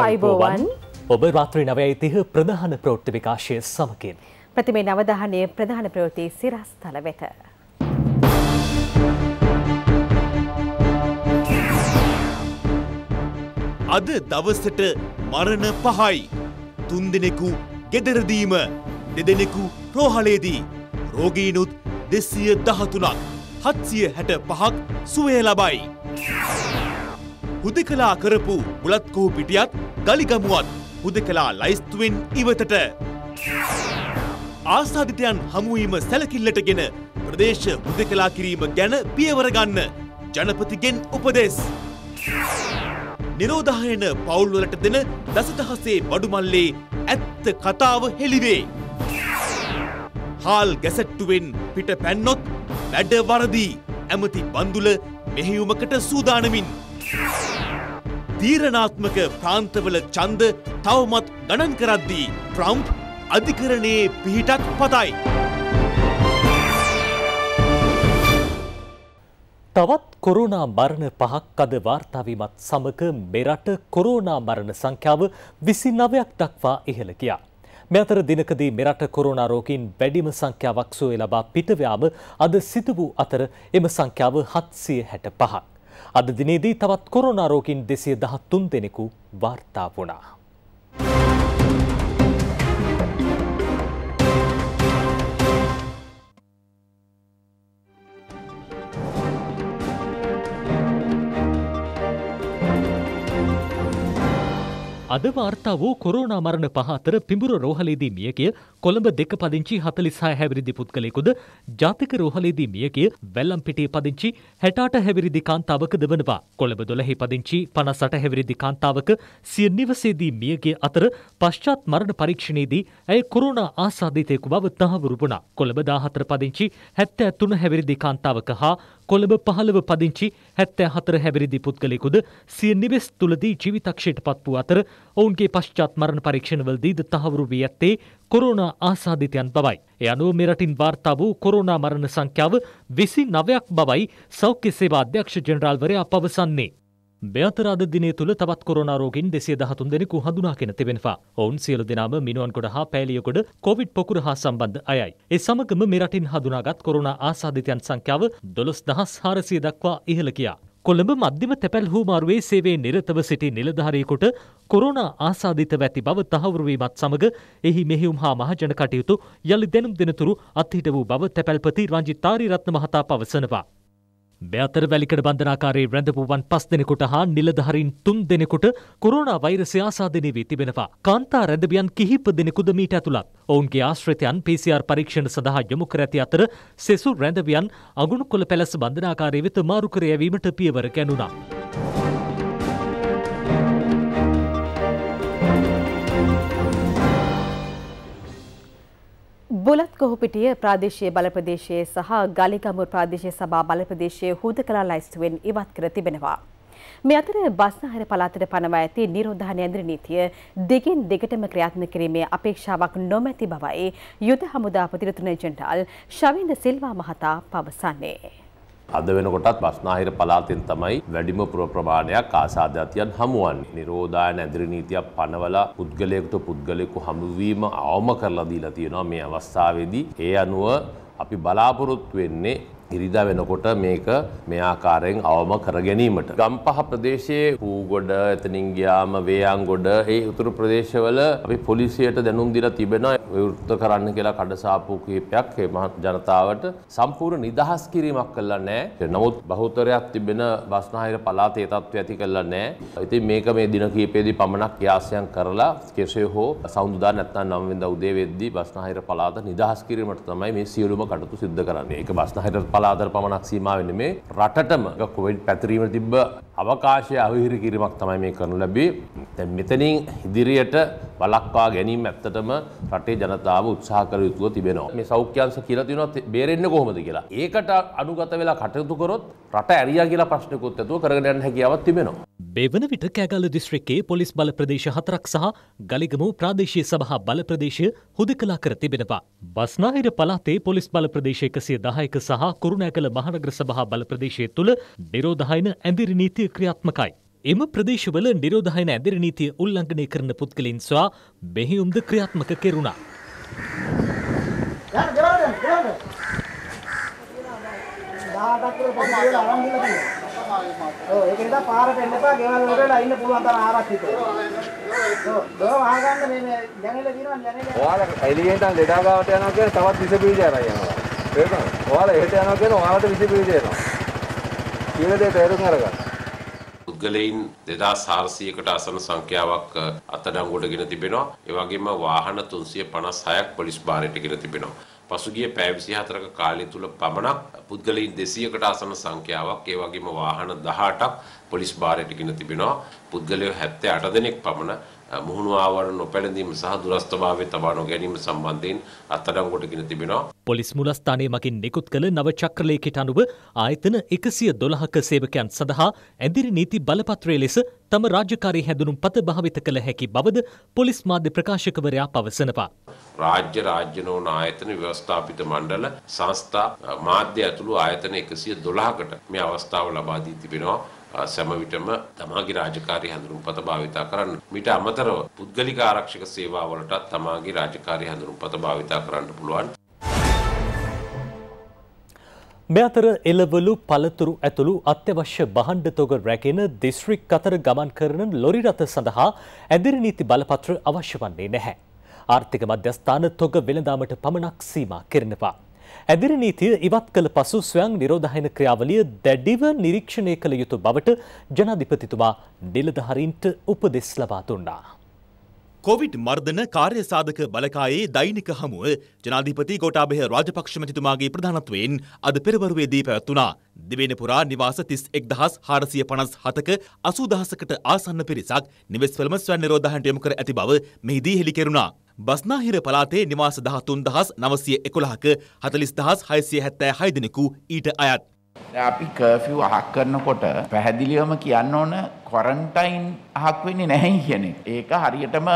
අයිබෝවන් ඔබ රාත්‍රී නවයයි තිහ ප්‍රධාන ප්‍රෝට්ට විකාශය සමකින්. ප්‍රතිමේ නවදහනය ප්‍රධාන ප්‍රෝතිය සිරස්ථල වෙත. අද දවසට මරණ පහයි. තුන් දෙනෙකු ගෙදරදීම දෙදෙනෙකු ප්‍රෝහලේදී. රෝගීනුත් දෙසිය දහතුනක් හත්සිය හැට පහක් සුවය ලබයි. හුදෙකලා කරපු බුලත්කෝ පිටියත් ගලිගමුවත් හුදෙකලා ලයිස්තුවෙන් ඉවතට. ආසාධිතයන් හමුවීම සැලකිල්ලටගෙන ප්‍රදේශ හුදෙකලා කිරීම ගැන පියවරගන්න ජනපතිගෙන් උපදෙස්. නිරෝධායන පවුල්වලට දෙන දසදහසේ බඩුමල්ලේ ඇත්ත කතාව හෙළිවේ. හාල් ගැසට්ටුවෙන් පිට පැන්නොත් වැඩවරදී ඇමති බන්දුල මෙහෙයුමකට සූදානමින්. තීරණාත්මක ප්‍රාන්තවල ඡන්ද තවමත් ගණන් කරද්දී ට්‍රම්ප් අධිකරණයේ පිහිටක් පතයි. තවත් කොරුණා මරණ පහක් අද වාර්තාවීමත් සමග මෙරට කොරුණා මරණ සංඛ්‍යාව විසි නවයක් දක්වා ඉහළ ගියා. මෙතර දිනකදී මෙරට කොරුණා රෝගීන් වැඩිම සංඛ්‍යාවක් සුවය ලබා පිටවයාම අද සිදු වූ අතර එම සංඛ්‍යාව 765. අද දිනේදී තවත් කොරෝනා රෝගීන් 213 දෙනෙකු වාර්තා වුණා. අද වාර්තා වූ කොරෝනා මරණ පහ අතර පිඹුර රෝහලේදී මියගිය කොළඹ දෙක පදිංචි 46 හැවිරිදි පුද්ගලයෙකුද ජාතික රෝහලේදී මියගිය වැල්ලම්පිටියේ පදිංචි 68 හැවිරිදි කාන්තාවකද වනවා. කොළඹ 12 පදිංචි 58 හැවිරිදි කාන්තාවක සිය නිවසේදී මියගිය අතර පශ්චාත් මරණ පරීක්ෂණයේදී ඇය කොරෝනා ආසාදිතයෙකු බව තහවුරු වුණා. කොළඹ 14 පදිංචි 73 හැවිරිදි කාන්තාවක හා කොළඹ පහළව පදිංචි හැත්තෑ හතර හැබරිදි පුද්ගලෙකුද සිය නිවෙස් තුළදී ජීවිතක්ෂයට පත් වූ අතර ඔවුන්ගේ පශ්චාත් මරණ පරීක්ෂණවලදීද තහවුරු වී ඇත්තේ කොරෝනා ආසාධිතයන් බවයි. එ අනුව මෙරටින් වාර්තා වූ කොරෝනා මරණ සංඛ්‍යාව විසි නවයක් බවයි සෞඛ්‍ය සේවා අධ්‍යක්ෂ ජනරාල්වරයා පවසන්නේ. බෙතර අද දින තුළ තවත් කොරනාරෝගින් දෙසේ දහතුන් දෙනෙකු හඳුනා කෙන තිබෙනවා. ඔවුන් සියලු දෙනාම මිනුවන්කොඩ හා පෑලියකොඩ කොවිඩ් පොකුර හා සම්බන්ධ අයයි. ඒ සමගම මෙරටින් හඳුනාගත් කොරුණා ආසාධිතයන් සංඛ්‍යාව දොළොස් දහස් හාරසිය දක්වා ඉහළ කියා. කොළඹ මධ්‍යම තැපැල් හූමාරුවේ සේවේ නිරතව සිටි නිලධාරීකොට කොරුණ ආසාධිත වැති බව තහවුරුවීමත් සමඟ එහි මෙහිුම් හා මහජන කටයුතු යළි දැනුම් දෙනතුරු අත්හිට වූ බව තැපැල්පති රංජිතාරි රත්න මහතා පවසනවා. මෙතර වැලිකඩ බන්ධනාකාරයේ රැඳපුවන් පස් දෙනෙකුට හා නිලධහරින් තුන් දෙනෙකුට කොරුණා වෛරසය ආසාධනය වී තිබෙනවා. කාන්තා රැඳවියන් කිහිප දෙනෙකුද මීට ඇතුළත්. ඔවුන්ගේ ආශ්‍රිතයන් PCR පරීක්ෂණ සඳහා යොමු කර ඇති අතර සෙසු රැඳවියන් අගුණුකොළ පැලස් බන්ධනාකාරයේ වෙත මාරු කර යැවීමට පියවර ගැනුණා. බුලත් කොහොපිටිය ප්‍රාදේශීය බලප්‍රදේශයේ සහ ගලිගමුව ප්‍රාදේශීය සභා බලප්‍රදේශයේ හුදකලා ලයිස්තුවෙන් ඉවත් කර තිබෙනවා. මේ අතර බස්නාහිර පළාතට පනවා ඇති නිරෝධාන යන්ත්‍ර නීතිය දෙකින් දෙකටම ක්‍රියාත්මක කිරීමේ අපේක්ෂාවක් නොමැති බවයි යුද හමුදා ප්‍රතිරතුණ ජෙනරාල් ශවින්ද සිල්වා මහතා පවසන්නේ. අද වෙනකොටත් බස්නාහිර පලාතෙන් තමයි වැඩිම පුර ප්‍රමාණයක් ආසාධාතියන් හමුවන් නිරෝධායන ඇදිරි නීතියක් පනවලා පුද්ගලයෙකුට පුද්ගලයෙකු හමුවීම අවම කරලා දීලා තියෙනවා මේ අවස්ථාවේදී ඒ අනුව අපි බලාපොරොත්තු වෙන්නේ ඉරිදා වෙනකොට මේක මේ ආකාරයෙන් අවම කර ගැනීමට. ගම්පහ ප්‍රදේශයේ හූගොඩ එතනින් ගියාම වේයන්ගොඩ ඒ උතුරු ප්‍රදේශවල අපි පොලිසියට දැනුම් දීලා තිබෙනවා විවෘත කරන්න කියලා කඩසාපු කීපයක් මේ මහත් ජනතාවට සම්පූර්ණ නිදහස් කිරීමක් කළා නැහැ. නමුත් බහුතරයක් තිබෙන බස්නාහිර පළාතේ තත්ත්වය ඇති කළා නැහැ. ඉතින් මේක මේ දින කීපෙදී පමණක් යාසයන් කරලා කෙසේ හෝ සවුන්දුදා නැත්නම් 9 වෙනිදා උදේ වෙද්දී බස්නාහිර පළාත නිදහස් කිරීමට තමයි මේ සියලුම කටයුතු සිද්ධ කරන්නේ. ඒක බස්නාහිර පළාත කාලාදර පමණක් සීමාවෙන මේ රටටම කොවිඩ් පැතිරීම තිබ්බ අවකාශය අවිහිරි කිරීමක් තමයි මේ කරනු ලැබේ. දැන් මෙතනින් ඉදිරියට වළක්වා ගැනීම ඇත්තටම රටේ ජනතාව උත්සාහ කළ යුතුව තිබෙනවා. මේ සෞඛ්‍යංශ කියලා තියෙනවා බේරෙන්න කොහොමද කියලා. ඒකට අනුගත වෙලා කටයුතු කරොත් රට ඇරියා කියලා ප්‍රශ්නකුත් ඇතුව කරගෙන යන්න හැකියාවක් තිබෙනවා. මෙවන විට කෑගල්ල දිස්ත්‍රික්කේ පොලිස් බල ප්‍රදේශ හතරක් සහ ගලිගමු ප්‍රාදේශීය සභා බල ප්‍රදේශය හුදකලා කර තිබෙනවා. බස්නාහිර පළාතේ පොලිස් බල ප්‍රදේශ 110ක සහ කුරු කුරුණෑගල මහනගර සභා බල ප්‍රදේශය තුළ නිරෝධායන ඇඳිරි නීතිය ක්‍රියාත්මකයි. එම ප්‍රදේශවල නිරෝධායන ඇඳිරි නීතිය උල්ලංඝනය කරන පුද්ගලයින් සොයා මෙහෙයුම්ද ක්‍රියාත්මක කෙරුණා. ඒක නිසා පාරට එන්න එපා ගෙවල් වලට ඉන්න පුළුවන් තරම් ආරක්ෂිතව. ඔව් ආගන්න මේ දැනෙලා දිනවනේ දැනෙලා. ඔයාලා එළියෙන් ඉඳන් ලෙඩා ගාවට යනවා කියන්නේ තවත් විස බීජ අරන් යනවා. තේරෙනවද? ඔයාලා එහෙට යනවා කියන ඔයාලට විසිපිලි දෙනවා. කියන දේ තේරුම් අරගන්න. පුද්ගලයින් 2400කට අසන සංඛ්‍යාවක් අත්අඩංගුවට ගෙන තිබෙනවා. ඒ වගේම වාහන 356ක් පොලිස් භාරයට ගෙන තිබෙනවා. පසුගිය පැය 24ක කාලය තුල පමණක් පුද්ගලයින් 200කට අසන සංඛ්‍යාවක් ඒ වගේම වාහන 18ක් පොලිස් භාරයට ගෙන තිබෙනවා. පුද්ගලයෝ 78 දෙනෙක් පමණ මුහුණු ආවරණ නොපැළඳීම සහ දුරස්ථභාවය තබා නොගැනීම සම්බන්ධයෙන් අත්අඩංගුවටගෙන තිබෙනවා. පොලිස් මුලස්ථානයේ මගින් නිකුත් කළ නව චක්‍රලේඛයට අනුව ආයතන 112ක සේවකයන් සඳහා ඇඳිරි නීති බලපත්‍රය ලෙස තම රාජකාරී හැඳුනුම්පත භාවිත කළ හැකි බවද පොලිස් මාධ්‍ය ප්‍රකාශකවරයා පවසනවා. රාජ්‍ය රාජ්‍ය නොවන ආයතන ව්‍යවස්ථාපිත මණ්ඩල සංස්ථා මාධ්‍ය ඇතුළු ආයතන 112කට මේ අවස්ථාව ලබා දී තිබෙනවා සෑම විටම තමාගේ රාජකාරී හැඳුනුම්පත භාවිතා කරන්න. මිට අමතරව පුද්ගලික ආරක්ෂක සේවාවලටත් තමාගේ රාජකාරී හැඳුනුම්පත භාවිතා කරන්න පුළුවන්. මේ අතර එළවලු පළතුරු ඇතුළු අත්‍යවශ්‍ය බහණ්ඩ තොග රැගෙන දිස්ත්‍රික් අතර ගමන් කරන ලොරි රථ සඳහා ඇදිරි නීති බලපත්‍ර අවශ්‍ය වන්නේ නැහැ. ආර්ථික මධ්‍යස්ථාන තොග වෙළඳාමට පමණක් සීමා කරනවා. ඇදිරි නීතිය ඉවත් කළ පසු ස්වයං නිරෝධායන ක්‍රියාවලිය දැඩිව නිරීක්ෂණය කළ යුතු බවට ජනාධිපතිතුමා නිලධාරීන්ට උපදෙස් ලබා දුන්නා. කොවිඩ් මර්ධන කාර්යසාධක බලකායේ දෛනික හමුව ජනාධිපති ගෝටාභය රාජපක්ෂ මැතිතුමාගේ ප්‍රධානත්වයෙන් අද පෙරවරුවේදී පැවැත්වුණා. දිවයින පුරා නිවාස 31457ක 80000කට ආසන්න පිරිසක් නිවෙස්වලම ස්වයං නිරෝධායනට යොමු කර ඇති බව මෙහිදී හෙළි කෙරුණා. බස්නාහිර පලාතේ නිවාස දහතුන් දහස් නවසය එකොළහක හතලිස් දහස් හයිසිය හැත්තෑ හයිදෙනෙකු ඊට අයත්. අපි කර්ෆිව් අහක් කරනකොට පැහැදිලිවම කියන්න ඕන කොරන්ටයින් අහක් වෙන්නේ නැහැ කියන එක. ඒක හරියටම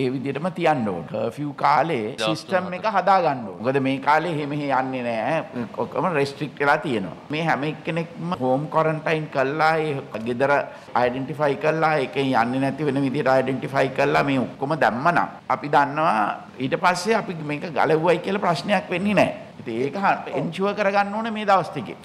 ඒ විදිහටම තියන්න ඕන. කර්ෆිව් කාලේ සිස්ටම් එක හදා ගන්න ඕන. මොකද මේ කාලේ එහෙම එහෙ යන්නේ නැහැ. ඔක්කොම රෙස්ට්‍රික්ට් වෙලා තියෙනවා. මේ හැම එක්කෙනෙක්ම හෝම් කොරන්ටයින් කළා, ඒ ගෙදර අයිඩෙන්ටිෆයි කළා, ඒකෙන් යන්නේ නැති වෙන විදිහට අයිඩෙන්ටිෆයි කළා මේ ඔක්කොම දැම්මනම් අපි දන්නවා ඊට පස්සේ අපි මේක ගලවුවයි කියලා ප්‍රශ්නයක් වෙන්නේ නැහැ. ඉතින් ඒක එන්ෂුවර් කරගන්න ඕනේ මේ දවස් ටිකේ.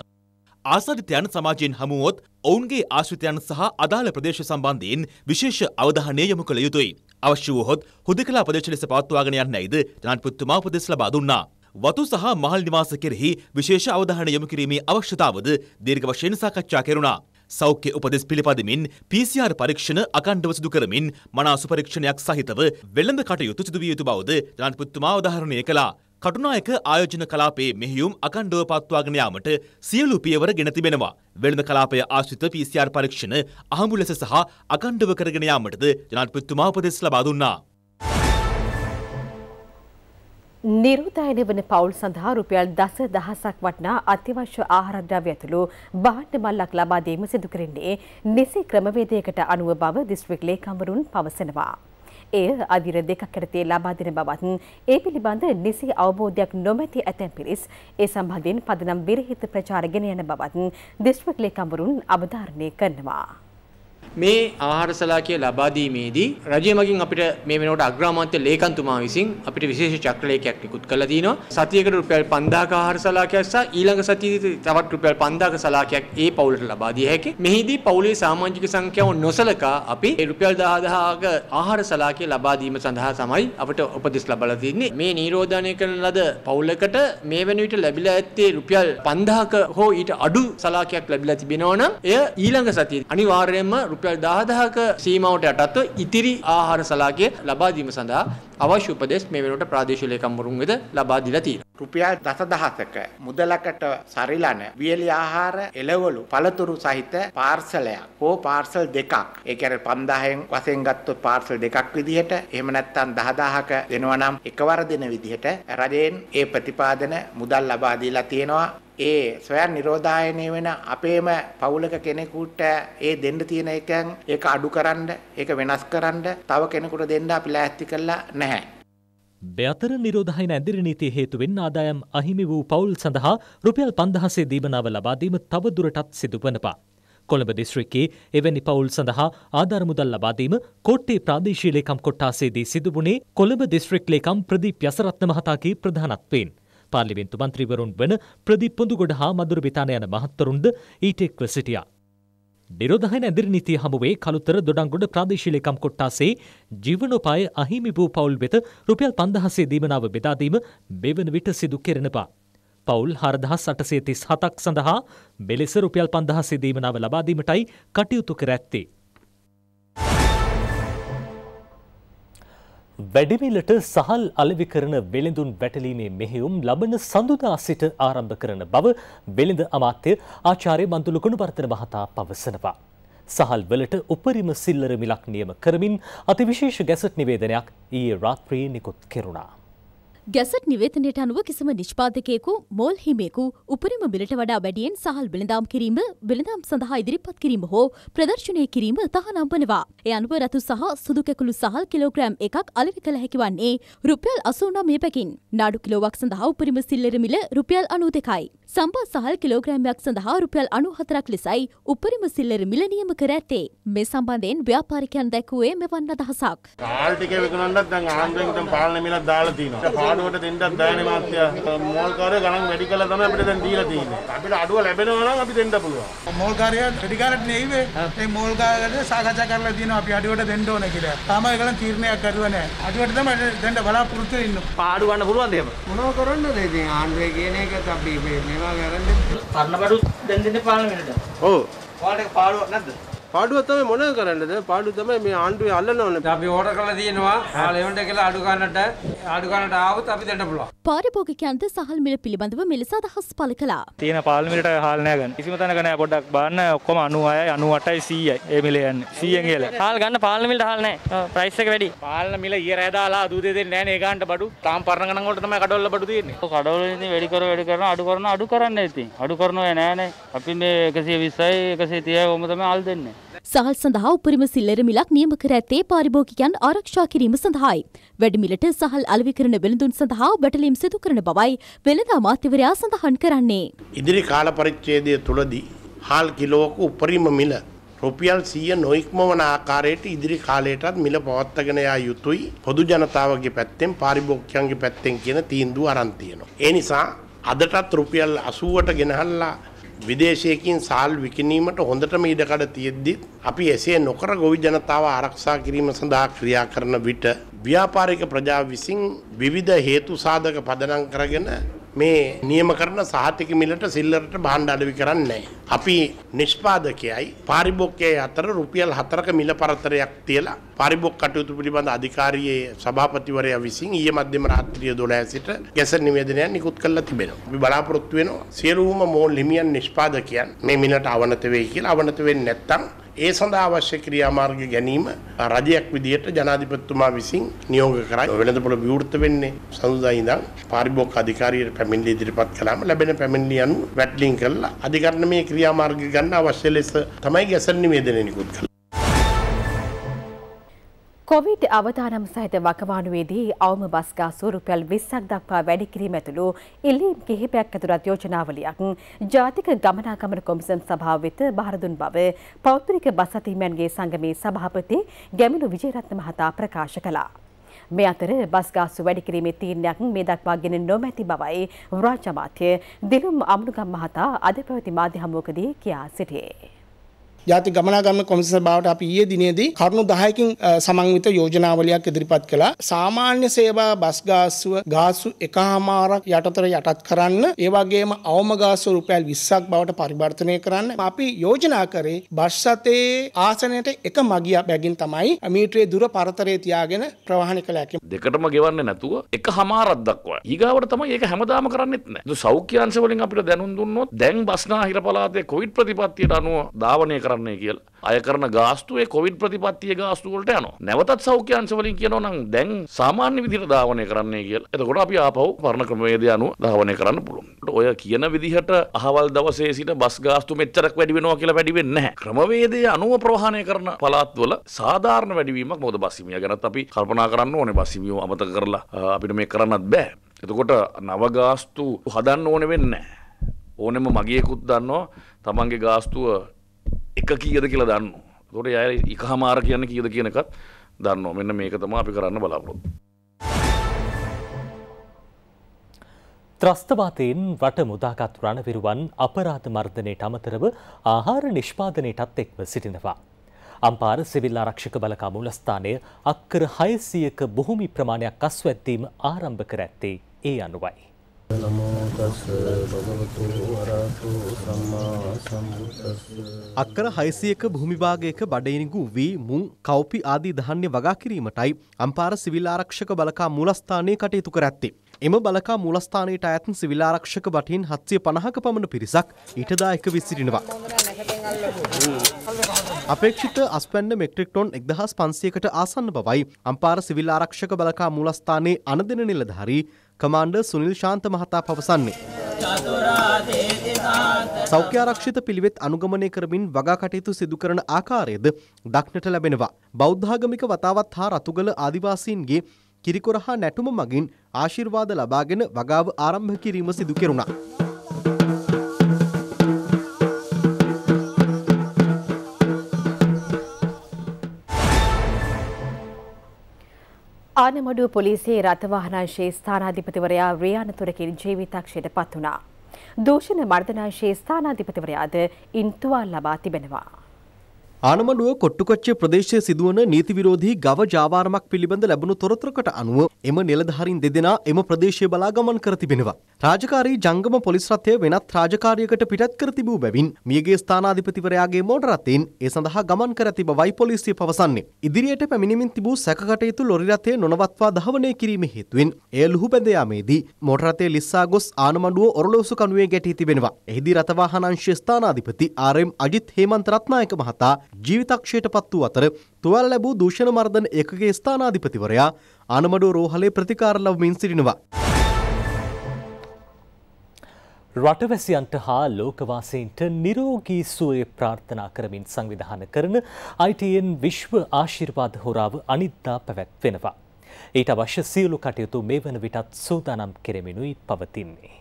ආසරිතයන් සමාජයෙන් හමුවොත් ඔවුන්ගේ ආශ්‍රිතයන් සහ අදාළ ප්‍රදේශ සම්බන්ධයෙන් විශේෂ අවධානය යොමු කළ යුතුයි. අවශ්‍ය වුවහොත් හුදකලා ප්‍රදේශ ලෙස පවත්වාගෙන යන්නයිද ජනාධිපතිතුමා උපදෙස් ලබා දුන්නා. වතු සහ මහල් නිවාස කෙරෙහි විශේෂ අවධානය යොමු කිරීමේ අවශ්‍යතාවද දීර්ඝ වශයෙන් සාකච්ඡා කෙරුණා. සෞඛ්‍ය උපදෙස් පිළිපදමින් PCR පරීක්ෂණ අකණ්ඩව සිදු කරමින් මනාසු පරීක්ෂණයක් සහිතව වෙළඳ කටයුතු සිදු විය යුතු බවද ජනාධිපතිතුමා අවධාරණය කළා. කටුනායක ආයෝජන කලාපයේ මෙහියුම් අකණ්ඩව පත්වාගෙන යාමට සියලු පියවර ගෙන තිබෙනවා. වෙළඳ කලාපය ආශ්‍රිත PCR පරීක්ෂණ අහඹු ලෙස සහ අකණ්ඩව කරගෙන යාමටද ජනාධිපතිතුමා උපදෙස් ලබා දුන්නා. නිරුදායන වන පවුල් සඳහා රුපියල් දස දහසක් වටනා අතිවශ්‍ය ආහාරද්‍රව්‍ය ඇතුළු භාණ්ඩ මල්ලක් ලබා දීම සිදු කරන්නේ නිසි ක්‍රමවේදයකට අනුව බව දිස්ත්‍රික් ලේකම්වරුන් පවසනවා. එය අදිර දෙකකරතේ ලබාදින බවත් ඒ පිළිබඳ නිසි අවබෝධයක් නොමැති ඇතැම් පිරිස් ඒ සම්බන්ධයෙන් පදනම් විරහිත ප්‍රචාරගෙන යන බවත් දිස්ත්‍රික් ලේකම්වරුන් අවධාරණය කරනවා. මේ ආහාර සලාකය ලබා දීමේදී රජය මගින් අපිට මේ වෙනකොට අග්‍රාමාත්‍ය ලේකම්තුමා විසින් අපිට විශේෂ චක්‍ර ලේඛයක් නිකුත් කළා දිනවා. සතියකට රුපියල් 5000ක ආහාර සලාකයක් සහ ඊළඟ සතියේදී තවත් රුපියල් 5000ක සලාකයක් ඒ පවුලට ලබා දිය හැකි. මෙහිදී පවුලේ සාමාජික සංඛ්‍යාව නොසලකා අපි රුපියල් 10000ක ආහාර සලාකය ලබා දීම සඳහා තමයි අපිට උපදෙස් ලබා තින්නේ. මේ නිරෝධානය කරන ලද පවුලකට මේ වෙන විට ලැබිලා ඇත්තේ රුපියල් 5000ක හෝ ඊට අඩු සලාකයක් ලැබිලා තිබෙනවා නම් එය ඊළඟ සතියේ අනිවාර්යයෙන්ම රුපියල් රුපියල් 10000ක සීමාවට යටත්ව ඉතිරි ආහාර සලාකය ලබා දීම සඳහා අවශ්‍ය උපදෙස් මේ වෙනකොට ප්‍රාදේශීය ලේකම් වරුන්ගෙද ලබා දීලා තියෙනවා. රුපියල් දසදහසක මුදලකට සරිලන වියලි ආහාර එළවලු පළතුරු සහිත පාර්සලයක් හෝ පාර්සල් දෙකක් ඒ කියන්නේ 5000න් වශයෙන් ගත්තොත් පාර්සල් දෙකක් විදිහට එහෙම නැත්නම් 10000ක දෙනවා නම් එකවර දෙන විදිහට රජයෙන් ඒ ප්‍රතිපාදන මුදල් ලබා දීලා තියෙනවා ඒ ස්වයන් නිරෝධායනය වෙන අපේම පවුලක කෙනෙකුට ඒ දෙන්න තියෙන එකෙන් ඒක අඩු කරන්න ඒක වෙනස් කරන්න තව කෙනෙකුට දෙන්න අපි ලෑස්ති කළා නැහැ. බයතර නිරෝධායන ඇදිරි නීතිය හේතුවෙන් ආදායම් අහිමි වූ පවුල් සඳහා රුපියල් 5000 දීමනාව ලබා දීම තව දුරටත් සිදු වෙනවා. කොළඹ දිස්ත්‍රික්කයේ එවැනි පවුල් සඳහා ආධාර මුදල් ලබා දීම කොට්ටේ ප්‍රාදේශීය ලේකම් කොට්ටාසේදී සිදු වුණේ කොළඹ දිස්ත්‍රික් ලේකම් ප්‍රදීප් යසරත්න මහතා කී ප්‍රධානත්වයෙන්. පාර්ලිමේන්තු මන්ත්‍රීවරුන් වන ප්‍රදීප් පොඳුගොඩ හා මදුර බිතාන යන මහත්වරුන්ද ඊට එක්ව සිටියා. නිරෝධහන ඇදිරි නීතිය හමුවේ කළුතර දොඩංගොඩ ප්‍රාදේශීලකම් කොට්ටාසේ ජීවනෝපාය අහිමි වූ පවුල් වෙත රුපියල් පන්දහසේ දීමනාව බෙදාදීම මෙවන විට සිදු කෙරෙනවා. පවුල් හරදහස් අටසේ තිස් හතක් සඳහා මෙලෙස රුපියල් පන්දහසේ දීමනාව ලබාදීමටයි කටයුතු කර ඇත්තේ. වැඩිමිලට සහල් අලෙවි කරන වෙළඳුන් වැටලීමේ මෙහෙයුම් ලබන සඳුදා සිට ආරම්භ කරන බව වෙළඳ අමාත්‍ය ආචාර්ය බන්දුලු ගුණවර්ධන මහතා පවසනවා. සහල් වලට උපරිම සිල්ලර මිලක් නියම කරමින් අතිවිශේෂ ගැසට් නිවේදනයක් ඊයේ රාත්‍රියේ නිකුත් කෙරුණා. ගැසට් නිවේතනයට අනුව කිසිම නිෂ්පාදකයෙකු මෝල් හිමියෙකු උපරිම මිලට වඩා වැඩියෙන් සහල් වෙළඳාම් කිරීම වෙළඳාම් සඳහා ඉදිරිපත් කිරීම හෝ ප්‍රදර්ශනය කිරීම තහනම් වනවා. ඒ අනුව රතු සහ සුදු කැකුළු සහල් කිලෝග්‍රෑම් එකක් අලෙවි කළ හැකි වන්නේ රුපියල් 89 පැකින්. නාඩු කිලෝවක් සඳහා උපරිම සිල්ලර මිල රුපියල් 92යි. සම්බා සහල් කිලෝග්‍රෑමයක් සඳහා රුපියල් 94ක් ලෙසයි උපරිම සිල්ලර මිල නියම කර ඇත්තේ. මේ සම්බන්ධයෙන් ව්‍යාපාරිකයන් දැක්වුවේ මෙවන් අදහසක්. කාල් ටිකේ විකුණන්නත් දැන් ආන්දරෙන් දැන් පාලන මිලක් දාලා තියෙනවා. අඩුවට දෙන්නත් බෑනේ මාත්‍යා. මෝල්කාරය ගණන් වැඩි කළා තමයි අපිට දැන් දීලා තියෙන්නේ. අපිට අඩුව ලැබෙනවා නම් අපි දෙන්න පුළුවන්. මෝල්කාරය වැඩි කාලට නෙවෙයි. ඒ මෝල්කාරයට සාකච්ඡා කරලා දිනවා අපි අඩුවට දෙන්න ඕනේ කියලා. තාම ඒකලන් තීරණයක් කරුවා නෑ. අඩුවට තමයි දෙන්න බලාපොරොත්තු ඉන්න. පාඩු ගන්න පුළුවන්ද එහෙම? මොනව කරන්නද ඉතින් ආන්දේ කියන එකත් අපි මේවා කරන්නේ. පරණබඩු දැන් දෙන්නේ පාර්ලිමේන්තුවට. ඔව්. ඔයාලට පාඩුවක් නැද්ද? පාඩුව තමයි මොන කරන්නද පාඩු තමයි මේ ආණ්ඩුවේ අල්ලනවනේ අපි ඕඩර් කරලා තියෙනවා කාලෙවන්ට කියලා අඩු ගන්නට ආඩුගනට ආවත් අපි දෙන්න පුළුවන්. පාරිභෝගිකයන්ට සහල් මිල පිළිබඳව මෙලෙස අදහස් පළ කළා. තියෙන පාල් මිලට හාල් නැහැ ගන්න. කිසිම තැනක නැහැ පොඩ්ඩක් බලන්න ඔක්කොම 96යි 98යි 100යි ඒ මිල යන්නේ. 100න් කියලා. හාල් ගන්න පාල් මිලට හාල් නැහැ. ප්‍රයිස් එක වැඩි. පාල් මිල ඊය රෑ දාලා අදූ දෙ දෙන්නේ නැහැ නේ ගන්නට බඩු. තාම පරණ ගණන් වලට තමයි කඩවල බඩු තියෙන්නේ. ඔය කඩවල ඉතින් වැඩි කර වැඩි කරන අඩු කරන අඩු කරන්නේ ඉතින්. අඩු කරනවා නෑනේ. අපි මේ 120යි 130යි ඔහොම තමයි හාල් දෙන්නේ. සහල් සඳහා උපරිම සිල්ලර මිලක් නියම කර ඇත්තේ පාරිභෝගිකයන් ආරක්ෂා කිරීම සඳහායි. වැඩිමිලට සහල් අලෙවි කරන වෙළඳුන් සඳහා බැටලීම් සිදු කරන බවයි වෙළඳ අමාත්‍යවරයා සඳහන් කරන්නේ. ඉදිරි කාල පරිච්ඡේදය තුලදී හාල් කිලෝක උපරිම මිල රුපියල් 100 නොඉක්මවන ආකාරයට ඉදිරි කාලයටත් මිල පවත්වාගෙන යා යුතුයි පොදු ජනතාවගේ පැත්තෙන් පාරිභෝගිකයන්ගේ පැත්තෙන් කියන තීන්දුව අරන් තියෙනවා. ඒ නිසා අදටත් රුපියල් 80ට ගෙනහල්ලා විදේශයකින් සාල් විකිනීමට හොඳටම ඉඩකඩ තියෙද්දිත් අපි එසේ නොකර ගොවි ජනතාව ආරක්ෂා කිරීම සඳහා ක්‍රියා කරන විට ව්‍යාපාරික ප්‍රජාව විසින් විවිධ හේතු සාධක පදනම් කරගෙන මේ නියම කරන සහතික මිලට සිල්ලරට බාණ්ඩ අඩවි කරන්නේ අපි නිෂ්පාදකයයි පාරිභෝගිකයයි අතර රුපියල් 4ක මිල පරතරයක් තියලා පාරිභෝගික කටයුතු පිළිබඳ අධිකාරියේ සභාපතිවරයා විසින් ඊයේ මැදම රාත්‍රිය 12 සිට ගැස නිවේදනයක් නිකුත් කළා තිබෙනවා. අපි බලාපොරොත්තු වෙනවා සියලුම මෝල් හිමියන් නිෂ්පාදකයන් මේ මිලට අවනත වෙයි කියලා අවනත වෙන්නේ නැත්නම් ඒ සඳහා අවශ්‍ය ක්‍රියාමාර්ග ගැනීම රජයක් විදිහට ජනාධිපතිතුමා විසින් නියෝග කරයි. වෙළඳපොළ විවෘත වෙන්නේ සඳුදා ඉඳන් පාරිභෝගික අධිකාරියට පැමිණිලි ඉදිරිපත් කළාම ලැබෙන පැමිණිලි අනුව වැට්ලින් කරලා අධිකරණමය ක්‍රියාමාර්ග ගන්න අවශ්‍ය ලෙස තමයි ගැසන් නිවේදනය නිකුත් කළේ. කොවිඩ් අවධානම් සහිත වකවානුවේදී අවම බස්ගාසු රුපියල් 20ක් දක්වා වැඩි කිරීම ඇතුළු ඉල්ලීම් කිහිපයක් ඇතුළත් යෝජනාවලියක් ජාතික ගමනාගමන කොමිසම් සභාව වෙත බාර දුන් බව පෞද්ගලික බස් අතිමයන්ගේ සංගමේ සභාපති ගැමිණු විජේරත්න මහතා ප්‍රකාශ කළා. මේ අතර බස්ගාසු වැඩි කිරීමේ තීරණයක් මේ දක්වා ගෙන නොමැති බවයි රාජ්‍ය අමාත්‍ය දිලුම් අමුණුගම් මහතා අද පැවති මාධ්‍ය හමුවකදී කියා සිටියේ. ජාතික ගමනාගමන කොමිස සභාවට අපි ඊයේ දිනේදී කරුණු 10කින් සමන්විත යෝජනාවලියක් ඉදිරිපත් කළා. සාමාන්‍ය සේවා බස් ගාස්තුව ගාසු එකහමාරක් යටතර යටත් කරන්න, ඒ වගේම අවම ගාස්තුව රුපියල් 20ක් බවට පරිවර්තනය කරන්න අපි යෝජනා කරේ බස් රථයේ ආසනයට එක මගියක් බැගින් තමයි මීටරේ දුර පරතරේ තියාගෙන ප්‍රවාහනය කළ හැකි. දෙකටම ගෙවන්නේ නැතුව එකහමාරක් දක්වා. ඊගාවට තමයි ඒක හැමදාම කරන්නෙත් නැහැ. සෞඛ්‍ය අංශ වලින් අපිට දැනුම් දුන්නොත් දැන් බස්නාහිර පළාතේ කොවිඩ් ප්‍රතිපත්තියට අනුව ධාවනය කරන්න කරණය කියලා අය කරන ගාස්තුවේ කොවිඩ් ප්‍රතිපත්තිය ගාස්තුවලට යනවා. නැවතත් සෞඛ්‍ය අංශවලින් කියනවා නම් දැන් සාමාන්‍ය විදිහට ධාවනය කරන්නයි කියලා. එතකොට අපි ආපහු පරණ ක්‍රමවේදය අනුව ධාවනය කරන්න පුළුවන්. ඔය කියන විදිහට අහවල් දවසේ සිට බස් ගාස්තු මෙච්චරක් වැඩි වෙනවා කියලා වැඩි වෙන්නේ නැහැ. ක්‍රමවේදය අනුව ප්‍රවාහනය කරන පළාත්වල සාධාරණ වැඩිවීමක් මොකද බස් හිමියා ගැනත් අපි කල්පනා කරන්න ඕනේ බස් හිමියෝ අමතක කරලා අපිට මේ කරන්නත් බෑ. එතකොට නව ගාස්තු හදන්න ඕනේ වෙන්නේ ඕනෙම මගියෙකුත් දන්නවා තමන්ගේ ගාස්තුව එක කියද කියලා දන්න තොට අය එක හමාර කියන්න කියද කියනකත් දන්නවා මෙන්න මේක තම අපි කරන්න බලාපොරොත්. ත්‍රස්තවාතයෙන් රට මුදාගත් රණවිරුවන් අපරාධ මර්ධනයට අමතරව ආහාර නිෂ්පාදනයටත් එක්ව සිටිනවා. අම්පාර සිවිල් ආරක්ෂක බලකා මුලස්ථානය අක්කර හයසියක බොහොමි ප්‍රමාණයක් අස්වැද්දීම ආරම්භ කර ඇත්තේ ඒ අනුවයි. අක්කර 601 භූමිභාගයක බඩයිනිගු වී මුං කව්පි ආදී ධාන්‍ය වගා කිරීමටයි අම්පාර සිවිල් ආරක්ෂක බලකා මූලස්ථානයේ කටයුතු කර ඇත්තේ. එම බලකා මූලස්ථානයට අයත් සිවිල් ආරක්ෂක බටින් 750ක පමණ පිරිසක් ඊටදා එකවි සිටිනවා. අපේක්ෂිත අස්පැන්න මෙට්‍රික් ටොන් 1500කට ආසන්න බවයි අම්පාර සිවිල් ආරක්ෂක බලකා මූලස්ථානයේ අනදෙන නිලධාරී කමාන්ඩර් සුනිල් ශාන්ත මහතා පවසන්නේ. සෞඛ්‍යාරක්ෂිත පිළිවෙත් අනුගමනය කරමින් වගා කටයුතු සිදු කරන ආකාරයද දක්නට ලැබෙනවා. බෞද්ධාගමික වතාවත් හා රතුගල ආදිවාසීන්ගේ කිරිකොර හා නැටුම මගින් ආශිර්වාද ලබාගෙන වගාව ආරම්භ කිරීම සිදු කෙරුණා. ආනමඩුව පොලිසියේ රථවාහනාංශයේ ස්ථානාධිපතිවරයා රියානතුරකින් ජීවිතක්ෂයට පත් වුණා. දූෂණ මර්ධනාංශයේ ස්ථානාධිපතිවරයාද ඉන් තුවාල ලබා තිබෙනවා. ආනමඩුව කොට්ටුකච්චේ ප්‍රදේශයේ සිදුවන නීති විරෝධී ගව ජාවාරමක් පිළිබඳ ලැබුණු තොරතුරකට අනුව එම නිලධාරීන් දෙදෙනා එම ප්‍රදේශය බලා ගමන් කර තිබෙනවා. රාජකාරී ජංගම පොලිස් රථය වෙනත් රාජකාරියකට පිටත් කර තිබූ බැවින් මියගේ ස්ථානාධිපතිවරයාගේ මෝටර රථයෙන් ඒ සඳහා ගමන් කර තිබවයි පොලිසිය පවසන්නේ. ඉදිරියට පැමිණෙමින් තිබූ සැකකටයුතු ලොරි රථය නොනවත්වා දහවනය කිරීම හේතුවෙන් එය ලුහු බැඳ යාමේදී මෝටර රථය ලිස්සා ගොස් ආනමඩුව ඔරලෝසු කණුවේ ගැටී තිබෙනවා. එහිදී රථවාහන අංශයේ ස්ථානාධිපති ආර්.එම්. අජිත් හේමන්ත රත්නායක මහතා ජීවිතක්ෂයට පත් වූ අතර තුවල් ලැබූ දූෂණ මර්ධන ඒකගේ ස්ථානාධිපතිවරයා ආනමඩුව රෝහලේ ප්‍රතිකාර ලබමින් සිටිනවා. රටවැසියන්ට හා ලෝකවාසීන්ට නිරෝගී සුවය ප්‍රාර්ථනා කරමින් සංවිධාන කරන ITN විශ්ව ආශිර්වාද හොරාව අනිද්දා පැවැත්වෙනවා. ඊට අවශ්‍ය සියලු කටයුතු මේ වන විටත් සූදානම් කෙරෙමිනුයි පවතින්නේ.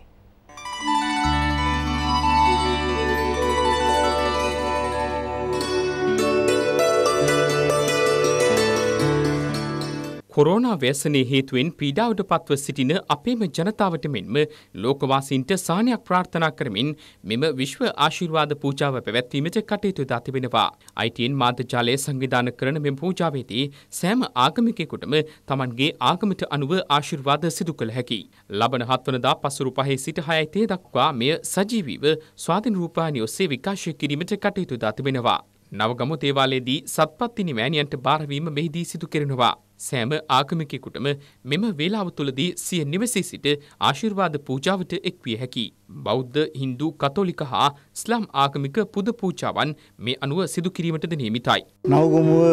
කොරෝනා ව්‍යසනය හේතුවෙන් පීඩාවට පත්ව සිටින අපේම ජනතාවට මෙන්ම ලෝකවාසීන්ට සානයක් ප්‍රාර්ථනා කරමින් මෙම විශ්ව ආශිර්වාද පූජාව පැවැත්වීමට කටයුතු දා තිබෙනවා. අයිටීන් මාධ්‍යජාලය සංවිධාන කරන මෙම පූජාවේදී සෑම ආගමිකෙකුටම තමන්ගේ ආගමට අනුව ආශිර්වාද සිදු කළ හැකි. ලබන හත්වනදා පසුරු පහේ සිට හයතේ දක්වා මෙය සජීවීව ස්වාධීන රූපාණි ඔස්සේ විකාශය කිරීමට කටයුතු දා තිබෙනවා. නවගම තේවාලයේදී සත්පත්තිනි මෑණියන්ට භාරවීම මෙහිදී සිදු කෙරෙනවා. සෑම ආගමිකෙකුටම මෙම වේලාව තුළදී සිය නිවසේ සිට ආශිර්වාද පූජාවට එක්විය හැකි. බෞද්ධ, හින්දු, කතෝලික හා ස්ලාම් ආගමික පුද පූජාවන් මේ අනුව සිදු කිරීමටද නියමිතයි. නවගමුව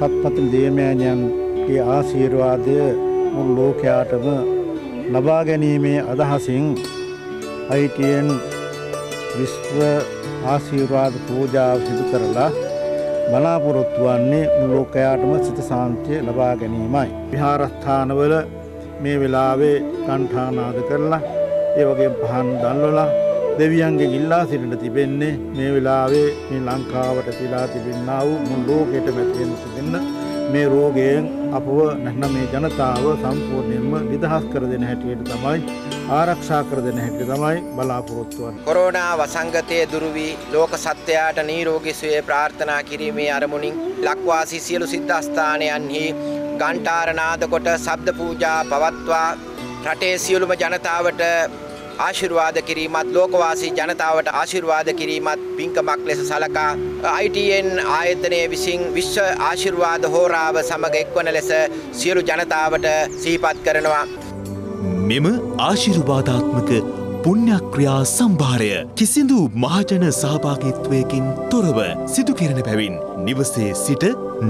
සත්පතින් දේවමෑණියන්ගේ ආශිර්වාදය මුළු ලෝකයාටම ලබා ගැනීමේ අදහසින් අයිතියෙන් විශ්ව ආශිර්වාද පූජාව සිදු කරලා බලාපොරොත්තු වන්නේ ලෝකයාටම සිත සාන්තිය ලබා ගැනීමයි. විහාරස්ථානවල මේ වෙලාවේ කණ්ඨානාද කරලා ඒ වගේ පහන් දල්වලා දෙවියන්ගේ ඉල්ලා සිටිට තිබෙන්නේ මේ වෙලාවේ මේ ලංකාවට තිලා තිබෙන්නා වූ මුළු ලෝකෙටම තියෙන සිටින්න මේ රෝගයෙන් අපව නැත්නම් මේ ජනතාව සම්පූර්ණයෙන්ම නිදහස් කර දෙන හැටියට තමයි ආරක්ෂා කර දෙන හැටියට තමයි බලාපොරොත්තු වෙන්නේ. කොරෝනා වසංගතයේ දුරු වී ලෝක සත්‍යයට නිරෝගී සුවය ප්‍රාර්ථනා කිරීමේ අරමුණින් ලක්වාසී සියලු සිද්ධාස්ථානයන්හි ගාන්ඨාරනාද කොට ශබ්ද පූජා පවත්වා රටේ සියලුම ජනතාවට ආශිර්වාද කිරීමත් ලෝකවාසී ජනතාවට ආශිර්වාද කිරීමත් පින්කමක් ලෙස සලකා ITN ආයතනය විසින් විශ්ව ආශිර්වාද හෝරාව සමග එක්වන ලෙස සියලු ජනතාවට සීපත් කරනවා. මෙම ආශිර්වාදාත්මක පුණ්‍යක්‍රියා සම්භාරය කිසිදු මහජන සහභාගිත්වයකින් තොරව සිදුකිරණ පැවින් නිවසේ සිට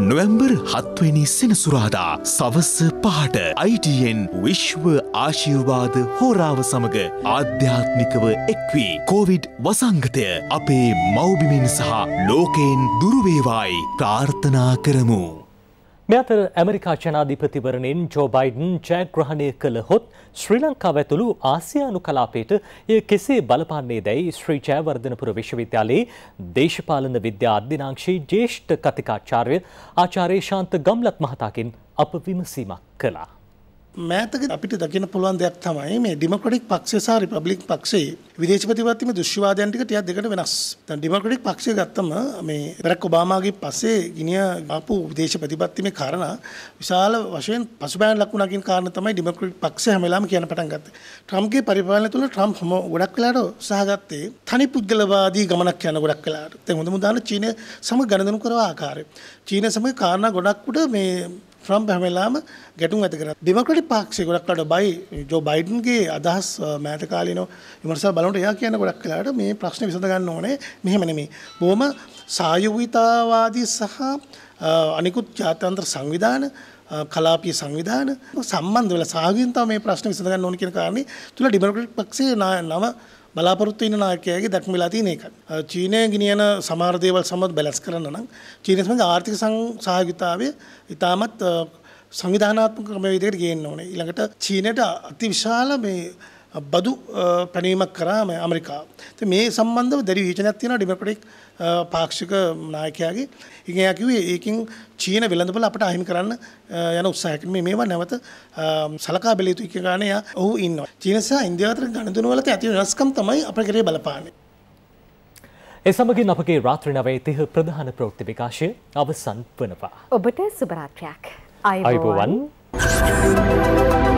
නොවැම්බර් හත්වනි සෙනසුරාදා සවස්ස පහට ITN විශ්ව ආශිර්වාද හෝරාව සමග ආධ්‍යාත්මිකව එක්වී කෝවිඩ් වසංගතය අපේ මවබිමින් සහ ලෝකයෙන් දුරුවේවායි ප්‍රාර්ථනා කරමු. මෙ අතර ඇමරිකා ජනාධිපතිවරණයෙන් ජෝ බයිඩන් ජයග්‍රහණය කළ හොත් ශ්‍රී ලංකාව ඇතුළු ආසියානු කලාපයට එය කෙසේ බලපන්නේ දැයි ශ්‍රී ජයවර්ධනපුර විශ්වවිද්‍යාලයේ දේශපාලන විද්‍යා අධ්‍යනාංශයේ ජේෂ්ඨ කතිකාචාර්ය ආචාර්ය ශාන්ත ගම්ලත් මහතාකින් අප විමසීමක් කළා. මෑතක අපිට දකින්න පුළුවන් දෙයක් තමයි මේ ඩෙමොක්‍රැටික් පක්ෂය සහ රිපබ්ලික් පක්ෂයේ විදේශපතිවත්ීමේ දෘශ්‍යවාදයන් ටික ටිකක් දෙකට වෙනස්. දැන් ඩෙමොක්‍රැටික් පක්ෂය ගත්තම මේ බරක් ඔබාමාගේ පස්සේ ගිනිය ආපු විදේශපතිවත්ීමේ කාරණා විශාල වශයෙන් පසුබෑම් ලකුණක් කියන කාරණා තමයි ඩෙමොක්‍රැටික් පක්ෂය හැම වෙලාවෙම කියන පටන් ගත්තේ. ට්‍රම්ප්ගේ පරිපාලනය තුළ ට්‍රම්ප් හොම ගොඩක් වෙලාට උත්සාහගත්තේ තනි පුද්ගලවාදී ගමනක් යන ගොඩක් වෙලාට. දැන් හොඳම උදාහරණ චීනය සමග ගණදෙනු කරව ආකාරය. චීනය සමග කාරණා ගොඩක් උඩ මේ ට්‍රම්ප් හැම වෙලාවෙම ගැටුම් ඇති කරා. ඩෙමොක්‍රැටික් පක්ෂය ගොඩක් කලට බයි ජෝ බයිඩන්ගේ අදහස් මෑත කාලේ නෝ විමර්ශන බලනකොට එයා කියන ගොඩක් වෙලාවට මේ ප්‍රශ්නේ විසඳ ගන්න ඕනේ මෙහෙම නෙමෙයි. බොහොම සායුවිතාවාදී සහ අනිකුත් ජාත්‍යන්තර සංවිධාන කලාපීය සංවිධාන සම්බන්ධ වෙලා සාගින් තමයි මේ ප්‍රශ්නේ විසඳ ගන්න ඕනේ කියන කාරණේ තුල ඩෙමොක්‍රැටික් පක්ෂයේ නව බලාපොරොත්තු ඉන්න නායකයාගේ දැක්ම වෙලා තියෙන එකයි. චීනය ගෙනියන සමහර දේවල් සමග බැලන්ස් කරන්න නම් චීනය සමග ආර්ථික සහයෝගීතාවය ඉතාමත් සංවිධානාත්මක ක්‍රමවේදයකට ගේන්න ඕනේ. ඊළඟට චීනයට අතිවිශාල මේ බදු පැනීමක් කරාම ඇමරිකා. මේ සම්බන්ධව දැරි වීචනයක් තියෙන ඩිමක්‍රටික් පාක්ෂික නායකයාගේ ඉගයා කිව්වේ ඒකින් චීන වෙළඳපොළ අපට අහිමි කරන්න යන උත්සාහයක්. මේ මේවා නැවත සලකා බැලිය යුතු එකගානේ යා ඔහු ඉන්නවා. චීන සහ ඉන්දියාව අතර ගණුදෙනු වලට ඇති වෙනස්කම් තමයි අපේ කරේ බලපාන්නේ. ඒ සමගින් අපගේ රාත්‍රී 9:30 ප්‍රධාන ප්‍රවෘත්ති විකාශය අවසන් වනවා. ඔබට සුබ රාත්‍රියක්. අයබෝවන්. Thank you.